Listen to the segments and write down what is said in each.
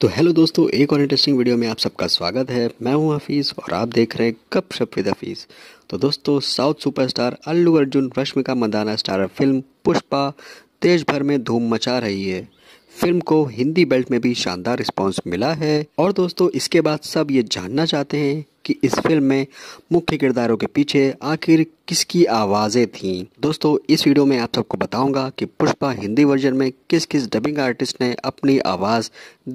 तो हेलो दोस्तों एक और इंटरेस्टिंग वीडियो में आप सबका स्वागत है मैं हूं हफीज़ और आप देख रहे हैं कप शप विद हफीज़ तो दोस्तों south superstar Allu Arjun Rashmika Mandanna starrer film Pushpa देश भर में धूम मचा रही है फिल्म को हिंदी बेल्ट में भी शानदार रिस्पॉन्स मिला है और दोस्तों इसके बाद सब ये जानना चाहते हैं कि इस फिल्म में मुख्य किरदारों के पीछे आखिर किसकी आवाज़ें थीं दोस्तों इस वीडियो में आप सबको बताऊंगा कि पुष्पा हिंदी वर्जन में किस किस डबिंग आर्टिस्ट ने अपनी आवाज़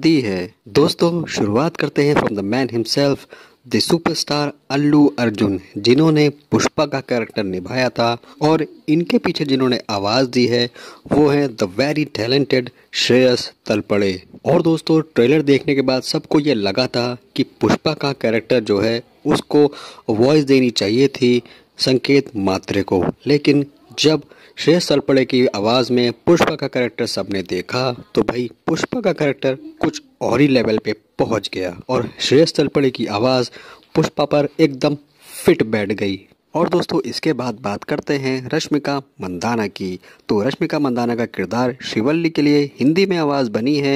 दी है दोस्तों शुरुआत करते हैं from the man himself the superstar Allu Arjun जिन्होंने पुष्पा का कैरेक्टर निभाया था और इनके पीछे जिन्होंने आवाज़ दी है वो है the very talented Shreyas Talpade और दोस्तों ट्रेलर देखने के बाद सबको ये लगा था कि पुष्पा का कैरेक्टर जो है उसको वॉइस देनी चाहिए थी संकेत मात्रे को लेकिन जब श्रेयस तलपड़े की आवाज़ में पुष्पा का कैरेक्टर सबने देखा तो भाई पुष्पा का कैरेक्टर कुछ और ही लेवल पे पहुंच गया और श्रेयस तलपड़े की आवाज़ पुष्पा पर एकदम फिट बैठ गई और दोस्तों इसके बाद बात करते हैं रश्मिका मंदाना की तो रश्मिका मंदाना का किरदार शिवल्ली के लिए हिंदी में आवाज़ बनी है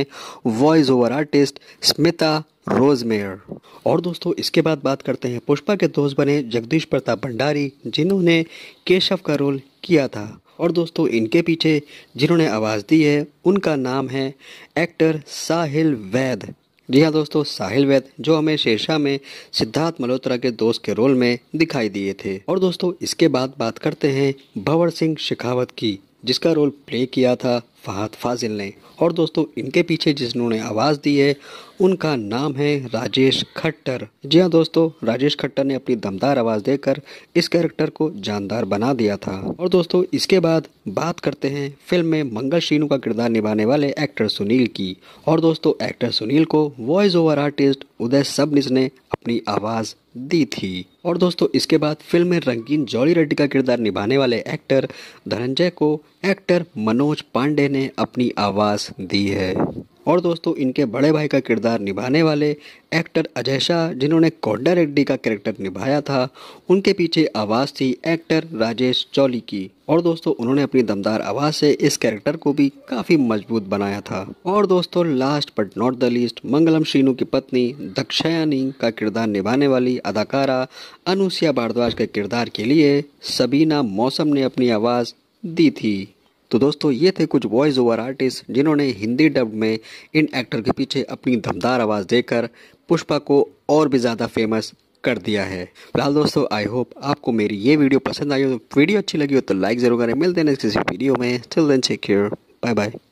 वॉइस ओवर आर्टिस्ट स्मिता रोजमेयर और दोस्तों इसके बाद बात करते हैं पुष्पा के दोस्त बने जगदीश प्रताप भंडारी जिन्होंने केशव का रोल किया था और दोस्तों इनके पीछे जिन्होंने आवाज़ दी है उनका नाम है एक्टर साहिल वैद जी हाँ दोस्तों साहिल वैद जो हमें शेरशाह में सिद्धार्थ मल्होत्रा के दोस्त के रोल में दिखाई दिए थे और दोस्तों इसके बाद बात करते हैं भंवर सिंह शेखावत की जिसका रोल प्ले किया था फहद फाजिल ने और दोस्तों इनके पीछे जिन्होंने आवाज़ दी है उनका नाम है राजेश खट्टर जी हाँ दोस्तों राजेश खट्टर ने अपनी दमदार आवाज़ देकर इस कैरेक्टर को जानदार बना दिया था और दोस्तों इसके बाद बात करते हैं फिल्म में मंगल शीनू का किरदार निभाने वाले एक्टर सुनील की और दोस्तों एक्टर सुनील को voice over artist Uday Sabnis ने अपनी आवाज़ दी थी और दोस्तों इसके बाद फिल्म में रंगीन जौली रेड्डी का किरदार निभाने वाले एक्टर धनंजय को एक्टर मनोज पांडे ने अपनी आवाज़ दी है और दोस्तों इनके बड़े भाई का किरदार निभाने वाले एक्टर अजय शाह जिन्होंने कोड्डा रेड्डी का कैरेक्टर निभाया था उनके पीछे आवाज़ थी एक्टर राजेश चौली की और दोस्तों उन्होंने अपनी दमदार आवाज़ से इस कैरेक्टर को भी काफ़ी मजबूत बनाया था और दोस्तों last but not the least Mangalam Srinu की पत्नी दक्षयानी का किरदार निभाने वाली अदाकारा अनुसिया भारद्वाज के किरदार के लिए सबीना मौसम ने अपनी आवाज़ दी थी तो दोस्तों ये थे कुछ वॉइस ओवर आर्टिस्ट जिन्होंने हिंदी डब में इन एक्टर के पीछे अपनी दमदार आवाज़ देकर पुष्पा को और भी ज़्यादा फेमस कर दिया है फिलहाल दोस्तों आई होप आपको मेरी ये वीडियो पसंद आई हो तो वीडियो अच्छी लगी हो तो लाइक ज़रूर करें मिलते हैं किसी वीडियो में children check care bye bye